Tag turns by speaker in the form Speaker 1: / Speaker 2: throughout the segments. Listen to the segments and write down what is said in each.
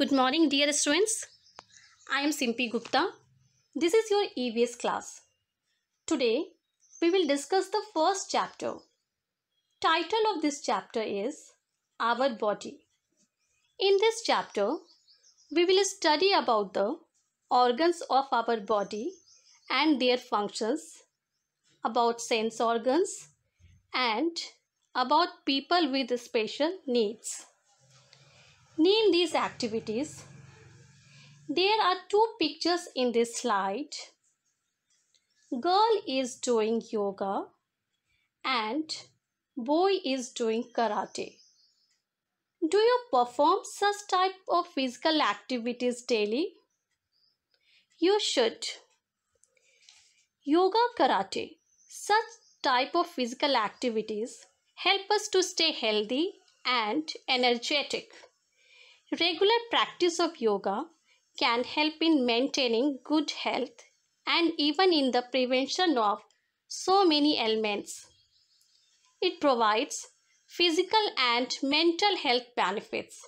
Speaker 1: Good morning dear students. I am Simpi Gupta. This is your EVS class. Today we will discuss the first chapter. Title of this chapter is Our Body. In this chapter we will study about the organs of our body and their functions, about sense organs and about people with special needs. Name these activities. There are two pictures in this slide. Girl is doing yoga and boy is doing karate. Do you perform such type of physical activities daily? You should. Yoga karate. Such type of physical activities help us to stay healthy and energetic. Regular practice of yoga can help in maintaining good health and even in the prevention of so many ailments. It provides physical and mental health benefits.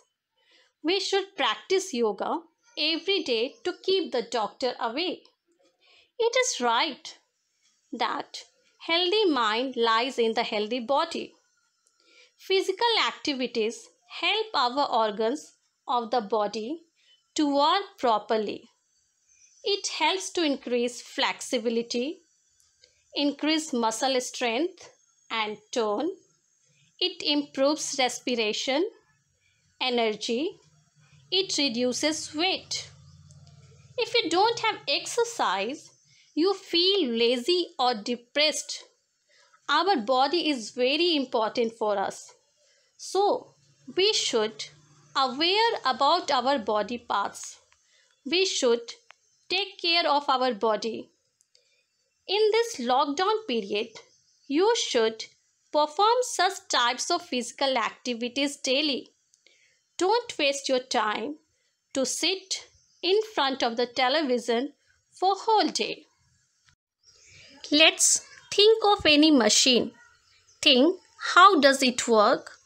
Speaker 1: We should practice yoga every day to keep the doctor away. It is right that healthy mind lies in the healthy body. Physical activities help our organs of the body to work properly. It helps to increase flexibility, increase muscle strength and tone. It improves respiration, energy. It reduces weight. If you don't have exercise, you feel lazy or depressed. Our body is very important for us. So, we should aware about our body parts. We should take care of our body. In this lockdown period, you should perform such types of physical activities daily. Don't waste your time to sit in front of the television for whole day. Let's think of any machine. Think how does it work?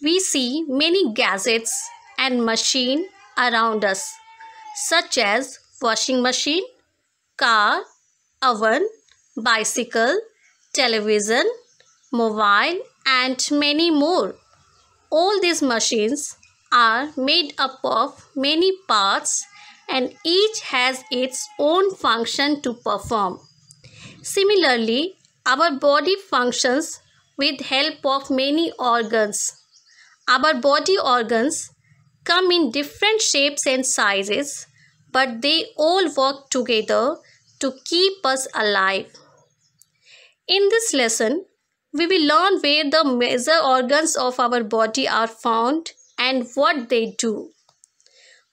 Speaker 1: We see many gadgets and machine around us such as washing machine, car, oven, bicycle, television, mobile and many more. All these machines are made up of many parts and each has its own function to perform. Similarly, our body functions with help of many organs our body organs come in different shapes and sizes, but they all work together to keep us alive. In this lesson, we will learn where the major organs of our body are found and what they do.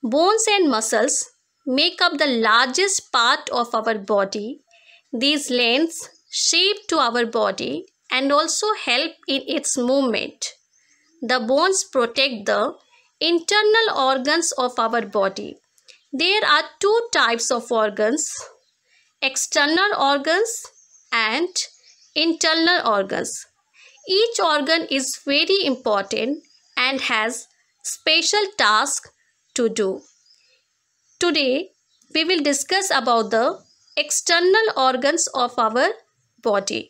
Speaker 1: Bones and muscles make up the largest part of our body. These lengths shape to our body and also help in its movement. The bones protect the internal organs of our body. There are two types of organs external organs and internal organs. Each organ is very important and has special task to do. Today, we will discuss about the external organs of our body.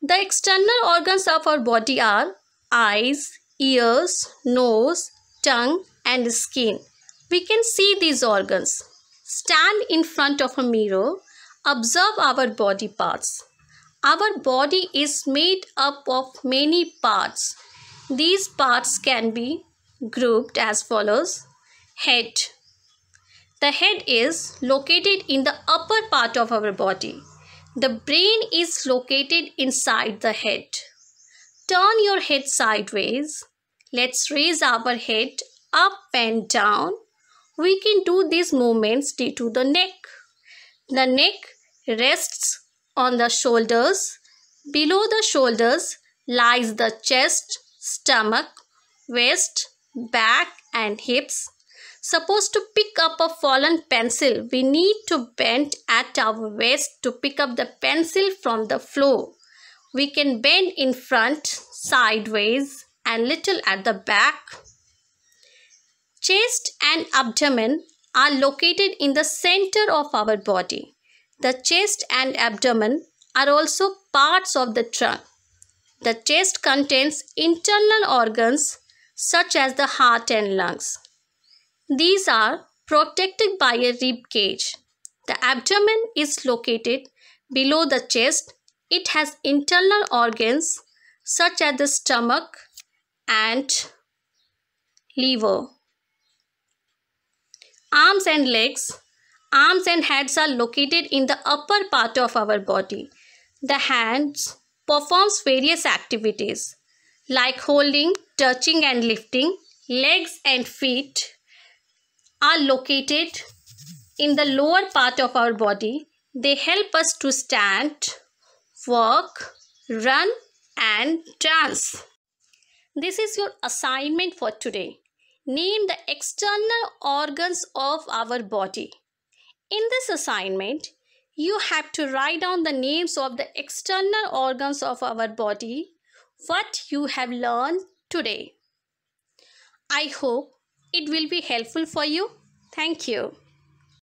Speaker 1: The external organs of our body are eyes, ears, nose, tongue and skin. We can see these organs. Stand in front of a mirror. Observe our body parts. Our body is made up of many parts. These parts can be grouped as follows. Head. The head is located in the upper part of our body. The brain is located inside the head. Turn your head sideways. Let's raise our head up and down. We can do these movements due to the neck. The neck rests on the shoulders. Below the shoulders lies the chest, stomach, waist, back and hips supposed to pick up a fallen pencil, we need to bend at our waist to pick up the pencil from the floor. We can bend in front, sideways and little at the back. Chest and abdomen are located in the center of our body. The chest and abdomen are also parts of the trunk. The chest contains internal organs such as the heart and lungs. These are protected by a rib cage. The abdomen is located below the chest. It has internal organs such as the stomach and liver. Arms and legs. Arms and heads are located in the upper part of our body. The hands performs various activities like holding, touching and lifting, legs and feet are located in the lower part of our body. They help us to stand, walk, run and dance. This is your assignment for today. Name the external organs of our body. In this assignment, you have to write down the names of the external organs of our body, what you have learned today. I hope it will be helpful for you. Thank you.